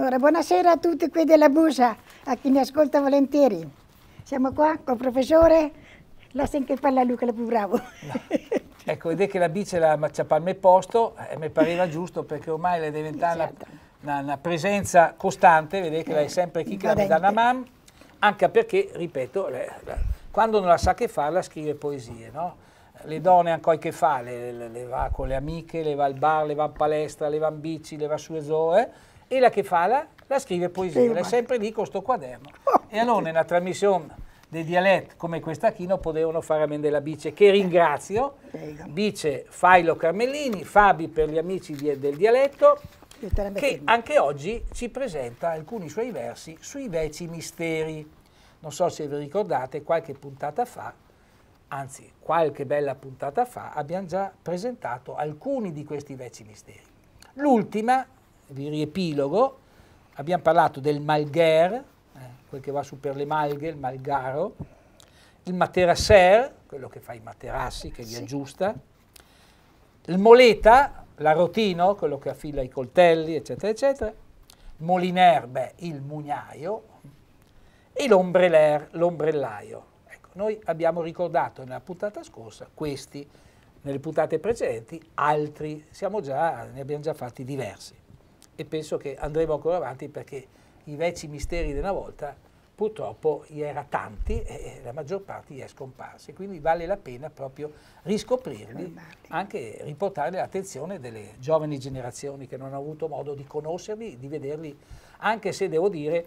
Allora, buonasera a tutti qui della Busa, a chi mi ascolta volentieri. Siamo qua col professore, la che parla Luca, la più bravo. No. Ecco, vedete che la bice la Macciapalme posto, e eh, mi pareva giusto perché ormai è diventata esatto. una, una, presenza costante, vedete che lei è sempre chi che la una mam, anche perché, ripeto, lei, quando non la sa che farla scrive poesie, no? le donne hanno qualche fa, le, le, le, va con le amiche, le va al bar, le va in palestra, le va in bici, le va sulle zoe eh? e la che fa la, la scrive poesia, sì, è sempre lì con sto quaderno. Oh. E allora nella trasmissione dei dialetti come questa qui non potevano fare a meno della Bice, che ringrazio, Bice Failo Carmellini, Fabi per gli amici di, del dialetto, che anche oggi ci presenta alcuni suoi versi sui veci misteri. Non so se vi ricordate, qualche puntata fa, anzi qualche bella puntata fa, abbiamo già presentato alcuni di questi veci misteri. L'ultima vi riepilogo, abbiamo parlato del malgher, eh, quel che va su per le malghe, il malgaro, il materasser, quello che fa i materassi, che li sì. aggiusta, il moleta, l'arotino, quello che affila i coltelli, eccetera, eccetera, il moliner, beh, il mugnaio, e l'ombrellaio. Ecco, noi abbiamo ricordato nella puntata scorsa questi, nelle puntate precedenti altri, già, ne abbiamo già fatti diversi e penso che andremo ancora avanti perché i vecchi misteri della volta purtroppo era tanti e la maggior parte gli è scomparsa. Quindi vale la pena proprio riscoprirli, anche riportare l'attenzione delle giovani generazioni che non hanno avuto modo di conoscerli, di vederli, anche se devo dire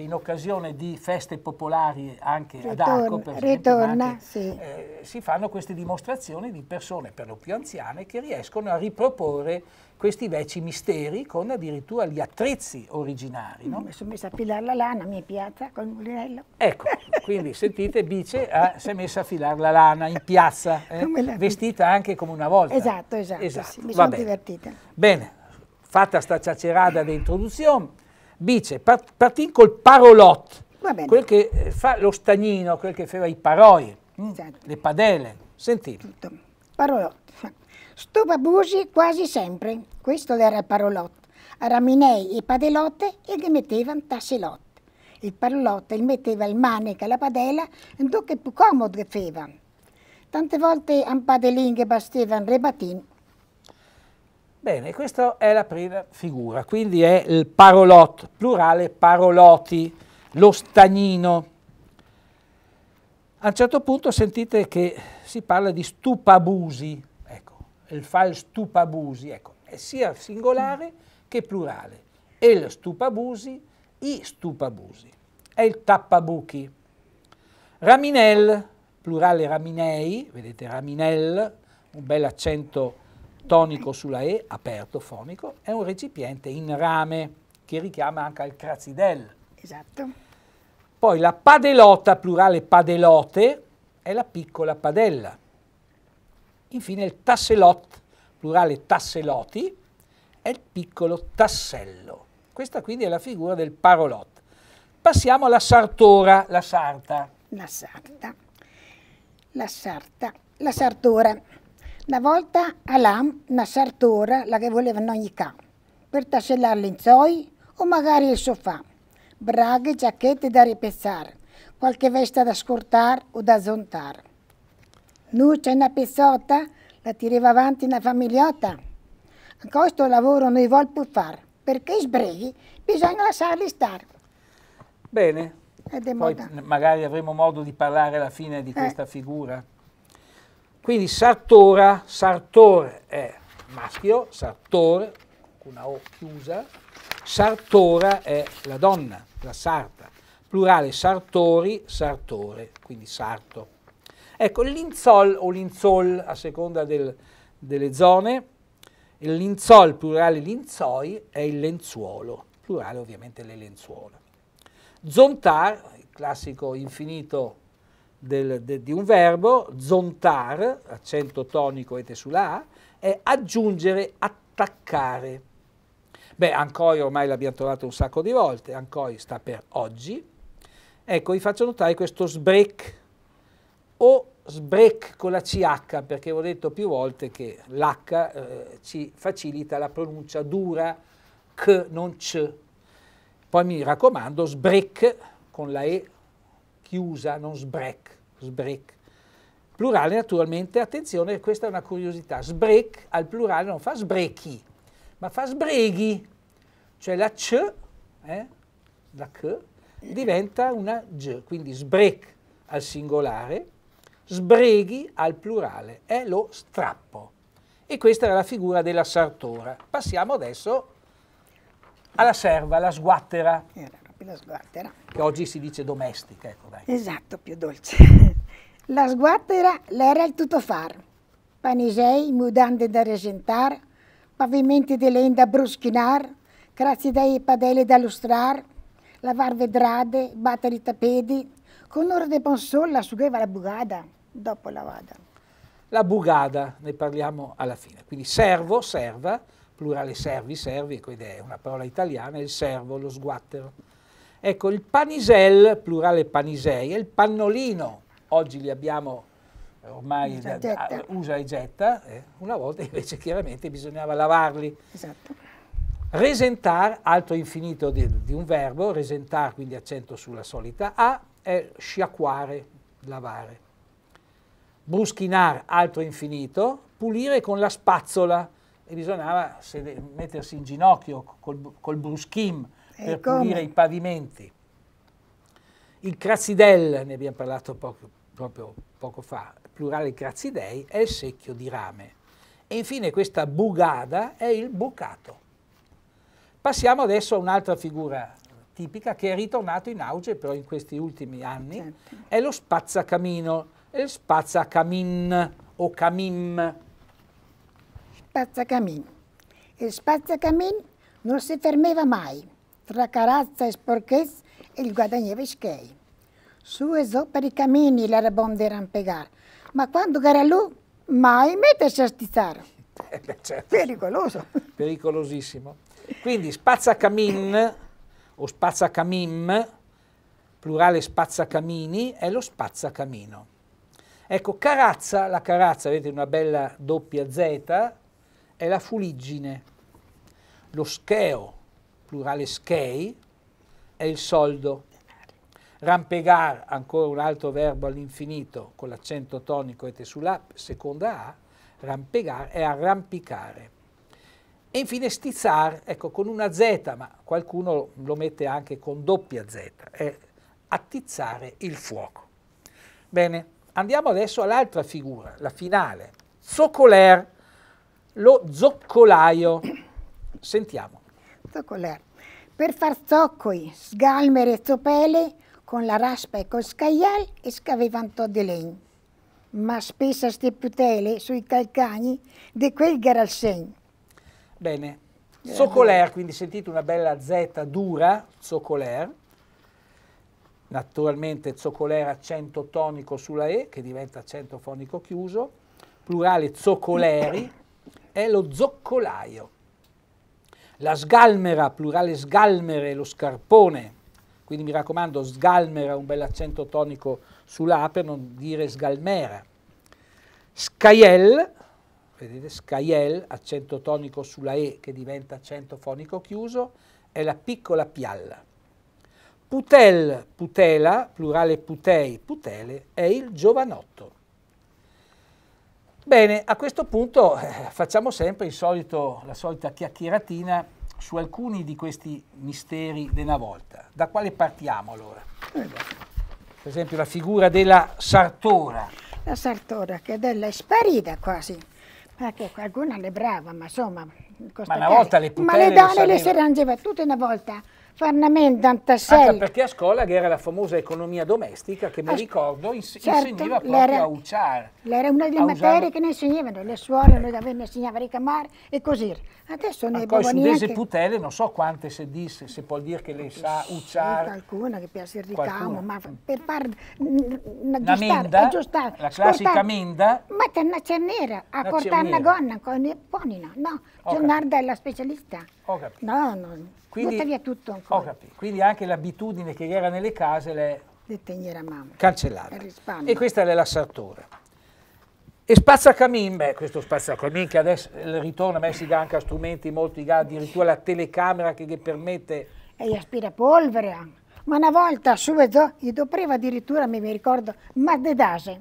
che in occasione di feste popolari anche Ritorn ad Arco, per esempio, ritorna, anche, sì. eh, si fanno queste dimostrazioni di persone per lo più anziane che riescono a riproporre questi vecchi misteri con addirittura gli attrezzi originari. No? Mi sono messa a filare la lana, mi piazza col mulinello. Ecco, quindi sentite, Bice ah, si è messa a filare la lana in piazza, eh, vestita anche come una volta. Esatto, esatto, esatto. Sì, mi esatto, sono divertita. Bene, fatta sta ciacerada di introduzione, Bice, partì col parolot, Va bene. quel che eh, fa lo stagnino, quel che fa i paroi, esatto. le padele. Sentite. Tutto. Parolot. Sto busi quasi sempre, questo era il parolot. Raminei e padelotte e che mettevano tasselot. Il parolot il metteva il manica alla padella, un che più comodo che feva. Tante volte a padelinghe bastavano rebatin Bene, questa è la prima figura, quindi è il parolot, plurale paroloti, lo stagnino. A un certo punto sentite che si parla di stupabusi, ecco, il file stupabusi, ecco, è sia singolare che plurale. El stupabusi, i stupabusi. È il tappabuchi. Raminel, plurale raminei, vedete raminel, un bel accento tonico sulla E, aperto, fonico, è un recipiente in rame che richiama anche al crazidel. Esatto. Poi la padelota, plurale padelote, è la piccola padella. Infine il tasselot, plurale tasseloti, è il piccolo tassello. Questa quindi è la figura del parolot. Passiamo alla sartora, la sarta. La sarta. La sarta. La sartora una volta Alam Nassar Tora la che volevano ogni ca, per tassellarli in zoi o magari il sofà, braghe, giacchette da ripezzare, qualche vesta da scortare o da zontare. Nu c'è una pezzotta, la tirava avanti una famigliota. A questo lavoro non vuol più far, perché sbreghi bisogna lasciarli stare. Bene, poi moda. magari avremo modo di parlare alla fine di eh. questa figura. Quindi Sartora, Sartor è maschio, Sartor, una O chiusa, Sartora è la donna, la sarta, plurale sartori, sartore, quindi sarto. Ecco, il linzol o linzol a seconda del, delle zone, il linzol, plurale linzoi, è il lenzuolo, plurale ovviamente le lenzuola. Zontar, il classico infinito del, de, di un verbo, zontar, accento tonico e sulla A, è aggiungere, attaccare. Beh, Ancoi ormai l'abbiamo trovato un sacco di volte, Ancoi sta per oggi. Ecco, vi faccio notare questo sbrec o sbrec con la CH, perché ho detto più volte che l'H eh, ci facilita la pronuncia dura, c non c. Poi mi raccomando, sbrec con la E schiusa, non sbrec, sbrec. Plurale naturalmente, attenzione, questa è una curiosità, sbrec al plurale non fa sbrechi, ma fa sbreghi, cioè la C, eh, la C, diventa una G, quindi sbrec al singolare, sbreghi al plurale, è lo strappo. E questa era la figura della sartora. Passiamo adesso alla serva, alla sguattera la sguattera. Che oggi si dice domestica, ecco dai. Esatto, più dolce. la sguattera l'era il tuttofar. Panisei, mudande da regentar, pavimenti di lei da bruschinar, grazie dai padelle da lustrar, lavar vedrade, battere i tapedi, con l'ora di Bonsol la sugheva la bugada, dopo la vada. La bugada, ne parliamo alla fine. Quindi servo, serva, plurale servi, servi, quindi ecco, è una parola italiana, il servo, lo sguattero. Ecco, il panisel, plurale panisei, è il pannolino. Oggi li abbiamo eh, ormai usa, da, a, eh, usa e getta, eh? una volta invece chiaramente bisognava lavarli. Esatto. Resentar, altro infinito di, di un verbo, resentar quindi accento sulla solita A, è sciacquare, lavare. Bruschinar, altro infinito, pulire con la spazzola e bisognava mettersi in ginocchio col, col bruschim, eh, per e pulire i pavimenti. Il crazzidel, ne abbiamo parlato poco, proprio poco fa, plurale crazzidei, è il secchio di rame. E infine questa bugada è il bucato. Passiamo adesso a un'altra figura tipica che è ritornato in auge però in questi ultimi anni, certo. è lo spazzacamino, il spazzacamin o camim. Spazzacamin. Il spazzacamin non si fermeva mai tra carazza e sporchezza il guadagnevescei. Su e so per i cammini l'era bom di rampegar, ma quando era lui, mai mettersi a stizzare. Eh beh, certo. Pericoloso. Pericolosissimo. Quindi spazzacamin o spazzacamim, plurale spazzacamini, è lo spazzacamino. Ecco, carazza, la carazza, avete una bella doppia Z, è la fuliggine, lo scheo, plurale schei, è il soldo. Rampegar, ancora un altro verbo all'infinito con l'accento tonico e sulla seconda A, rampegar è arrampicare. E infine stizzar, ecco, con una Z, ma qualcuno lo mette anche con doppia Z, è attizzare il fuoco. Bene, andiamo adesso all'altra figura, la finale. Zoccoler, lo zoccolaio. Sentiamo zoccolar. Per far zoccoli, sgalmere zopele con la raspa e col scaglial e scavevantò di legno. Ma spesso ste putele sui calcani di quel garalsen. Bene, eh, Zoccoler, eh. quindi sentite una bella Z dura, Zoccoler. Naturalmente Zoccoler accento tonico sulla E, che diventa accento fonico chiuso. Plurale Zoccoleri è lo zoccolaio la sgalmera, plurale sgalmere, lo scarpone, quindi mi raccomando sgalmera, un bel accento tonico sulla A per non dire sgalmera. Scaiel, vedete Scaiel, accento tonico sulla E che diventa accento fonico chiuso, è la piccola pialla. Putel, putela, plurale putei, putele, è il giovanotto. Bene, a questo punto eh, facciamo sempre solito, la solita chiacchieratina su alcuni di questi misteri della volta. Da quale partiamo allora? Eh, per esempio la figura della Sartora. La Sartora che è, della è sparita quasi, perché qualcuna è brava, ma insomma... Ma una volta le putelle... Ma le donne le si arrangeva tutte una volta Farnamento, Antasselli. Anche perché a scuola che era la famosa economia domestica che mi ricordo ins certo, insegnava proprio a usare. Era una delle materie che ne insegnavano, le suore, noi da ne insegnava a ricamare e così. Adesso ne abbiamo neanche... Poi su dese putele non so quante se disse, se può dire che lei sa usare. Qualcuna che piace il ricamo, ma per far... La menda, la classica menda. Ma c'è una cernera, a portare una gonna, con ponina, no, è la specialista. No, no, Quindi, via tutto ancora. Ho capito. Quindi anche l'abitudine che era nelle case l'è cancellata. E questa è la sartora. E spazzacamin, beh, questo spazzacamin che adesso il ritorno a me si dà anche a strumenti molto molti, addirittura la telecamera che, che permette... E gli aspirapolvere polvere, Ma una volta subito, io gli dovreva addirittura, mi ricordo, ma de dase.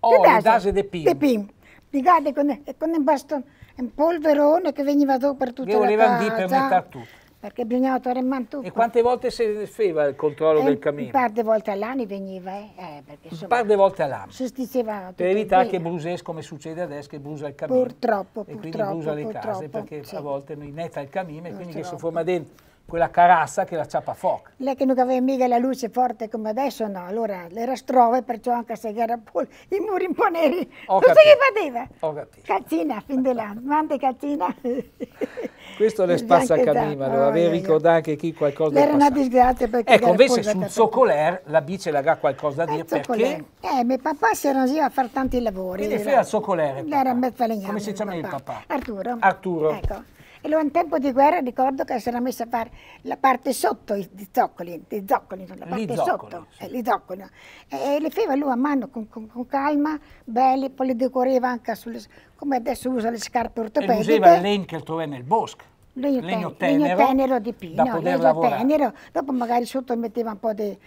Oh, de dase de pim. De pim. Pigate con, con un bastone, un polverone che veniva dopo per tutta che la casa. Che voleva dire per metà tutto perché bisognava tornare in Mantua. E quante volte si feva il controllo e eh, del cammino? Un par di volte all'anno veniva, eh, eh perché, insomma, un par di volte all'anno. Sostituiva per evitare che brusesse come succede adesso, che brusa il cammino. Purtroppo, e quindi brusa le case, perché sì. a volte noi netta il cammino e quindi che si forma dentro quella carassa che la ciappa fuoco. Lei che non aveva mica la luce forte come adesso, no, allora era strove, perciò anche se era pol, i muri un po' neri, Ho non capito. si che faceva. Ho capito. Calzina, fin di là, mandi calzina. Questo le spassa a Camima, doveva aver ricordato anche chi qualcosa Era una disgrazia perché... Ecco, invece sul Zoccoler la bice le ha qualcosa a dire perché... Eh, mio papà si era così a fare tanti lavori. Quindi era... fai al Zoccoler. Era un bel falegname. Come si chiama il papà? Arturo. Arturo. Ecco. E allora in tempo di guerra ricordo che si era messa par la parte sotto di zoccoli, di zoccoli, la parte gli zoccoli, sotto, sì. eh, zoccoli. E, e le faceva lui a mano con, con, con calma, belli, poi le decoreva anche sulle, come adesso usa le scarpe ortopediche. E usava il legno che trovava nel bosco. Legno, legno, ten legno tenero, di pino, legno lavorare. tenero, dopo magari sotto metteva un po' di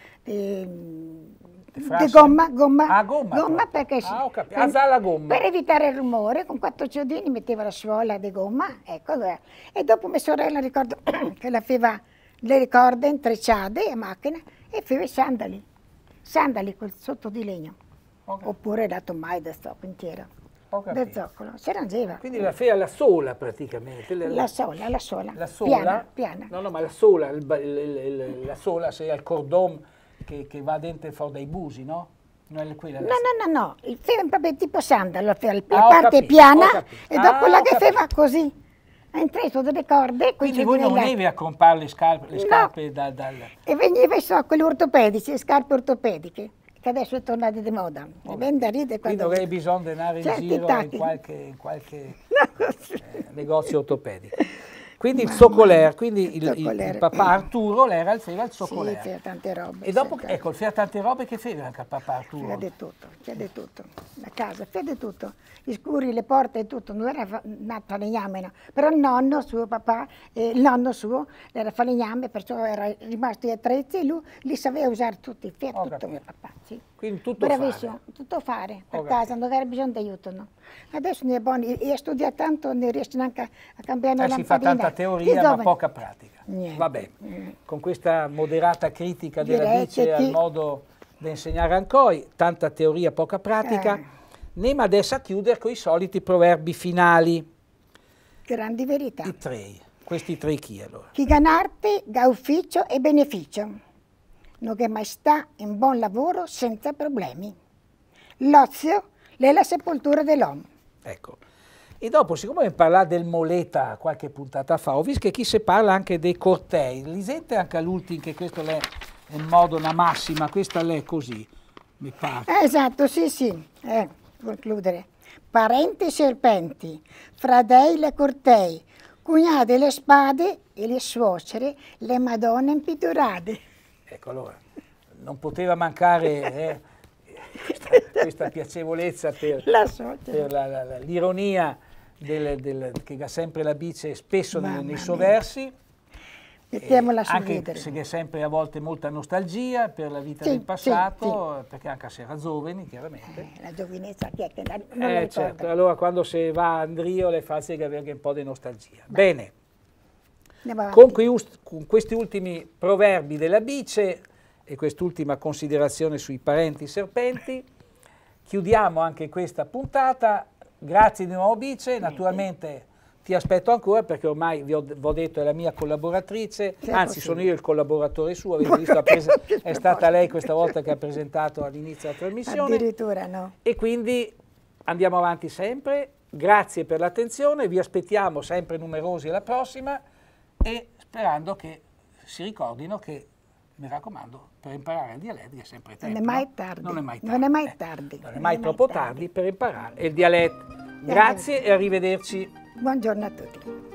di gomma, gomma, ah, gomma, gomma perché ah, ho la gomma. per evitare il rumore con quattro ciodini metteva la suola di gomma, ecco, e dopo mia sorella ricordo che la feva le corde intrecciate a macchina e feva i sandali, sandali col, sotto di legno, okay. oppure la tommai da stocco intero. Da zoccolo, si rangeva. Quindi la fea la sola praticamente. La, la sola, la sola. La sola? Piana, piana. No, no, ma la sola, il, il, il, la sola, se al cordon che, che va dentro e fa dai busi, no? No, no, no, no, il feva proprio tipo sandalo, cioè, la ah, parte capito, piana e dopo ah, la che fa così. Ha entrato delle corde. Quindi voi non venivi a comprare le scarpe, le scarpe no. dal, dal... E veniva so, quelle ortopediche, le scarpe ortopediche, che adesso è tornata di moda. Oh. Vende a quando... Quindi avrei bisogno di andare in certo, giro in qualche, in qualche no. eh, negozio ortopedico. Quindi il Socoler, quindi il, il, il, papà Arturo, lei era il Socoler. Sì, fece tante robe. E dopo, ecco, il fece tante robe che fece anche il papà Arturo. Fede tutto, fede tutto, la casa, fede tutto, i scuri, le porte e tutto, non era nato a Legnameno, però il nonno suo, papà, eh, il nonno suo era falegname, perciò era rimasto gli attrezzi e lui li sapeva usare tutti, fece tutto mio papà, sì. Quindi tutto Bravissimo, fare. tutto fare, per Ho casa, capito. non aveva bisogno di aiuto, no. Adesso ne è buono, e studia tanto, non riesce neanche a cambiare eh la eh, lampadina teoria ma poca pratica. Niente. Vabbè, con questa moderata critica della Direi al modo di insegnare Ancoi, tanta teoria poca pratica, eh. andiamo adesso a chiudere con i soliti proverbi finali. Grandi verità. I tre, questi tre chi allora? Chi ganarte ga ufficio e beneficio non che mai sta in buon lavoro senza problemi. L'ozio è la sepoltura dell'uomo. Ecco, e dopo, siccome mi parlava del Moleta qualche puntata fa, ho visto che chi si parla anche dei cortei, risente anche all'ultimo che questo è in modo la massima, questa è così, mi pare. Eh, esatto, sì, sì, eh, concludere. Parenti serpenti, fradei le cortei, cugnate le spade e le suocere, le madonne impidurate. Ecco allora, non poteva mancare... Eh, questa, questa, piacevolezza per, l'ironia del, del, che ha sempre la bice spesso Mamma nei suoi versi. Mettiamola sul anche ridere. se c'è sempre a volte molta nostalgia per la vita sì, del passato, sì, sì. perché anche se era giovane, chiaramente. Eh, la giovinezza che è che non eh, certo. Allora quando si va a Andriole è facile che abbia anche un po' di nostalgia. Va. Bene, con, qui, con, questi ultimi proverbi della bice e quest'ultima considerazione sui parenti serpenti, chiudiamo anche questa puntata Grazie di nuovo Bice, naturalmente ti aspetto ancora perché ormai vi ho, vi ho detto è la mia collaboratrice, sì, anzi sono io il collaboratore suo, avete visto, è stata lei questa volta che ha presentato all'inizio la trasmissione. Addirittura no. E quindi andiamo avanti sempre, grazie per l'attenzione, vi aspettiamo sempre numerosi alla prossima e sperando che si ricordino che mi raccomando, per imparare il dialetto è sempre tempo. Non è mai tardi. Non è mai eh. tardi. Non è mai, tardi. Eh, non è mai non troppo mai tardi. tardi per imparare il dialetto. Grazie e arrivederci. Buongiorno a tutti.